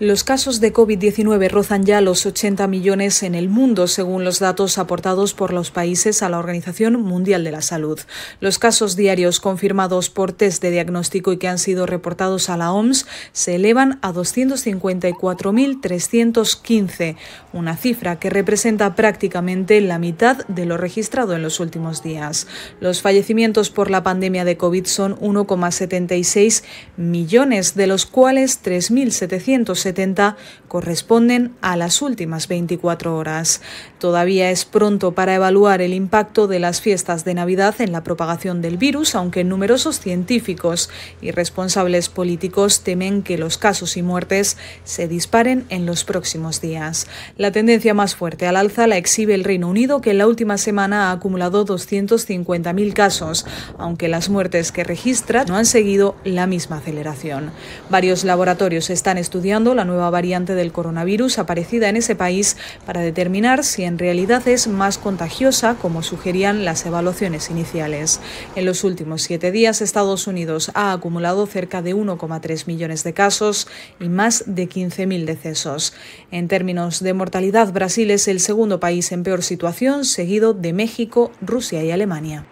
Los casos de COVID-19 rozan ya los 80 millones en el mundo, según los datos aportados por los países a la Organización Mundial de la Salud. Los casos diarios confirmados por test de diagnóstico y que han sido reportados a la OMS se elevan a 254.315, una cifra que representa prácticamente la mitad de lo registrado en los últimos días. Los fallecimientos por la pandemia de COVID son 1,76 millones, de los cuales 3.700 corresponden a las últimas 24 horas. Todavía es pronto para evaluar el impacto de las fiestas de Navidad en la propagación del virus, aunque numerosos científicos y responsables políticos temen que los casos y muertes se disparen en los próximos días. La tendencia más fuerte al alza la exhibe el Reino Unido, que en la última semana ha acumulado 250.000 casos, aunque las muertes que registra no han seguido la misma aceleración. Varios laboratorios están estudiando la nueva variante del coronavirus aparecida en ese país para determinar si en realidad es más contagiosa, como sugerían las evaluaciones iniciales. En los últimos siete días, Estados Unidos ha acumulado cerca de 1,3 millones de casos y más de 15.000 decesos. En términos de mortalidad, Brasil es el segundo país en peor situación, seguido de México, Rusia y Alemania.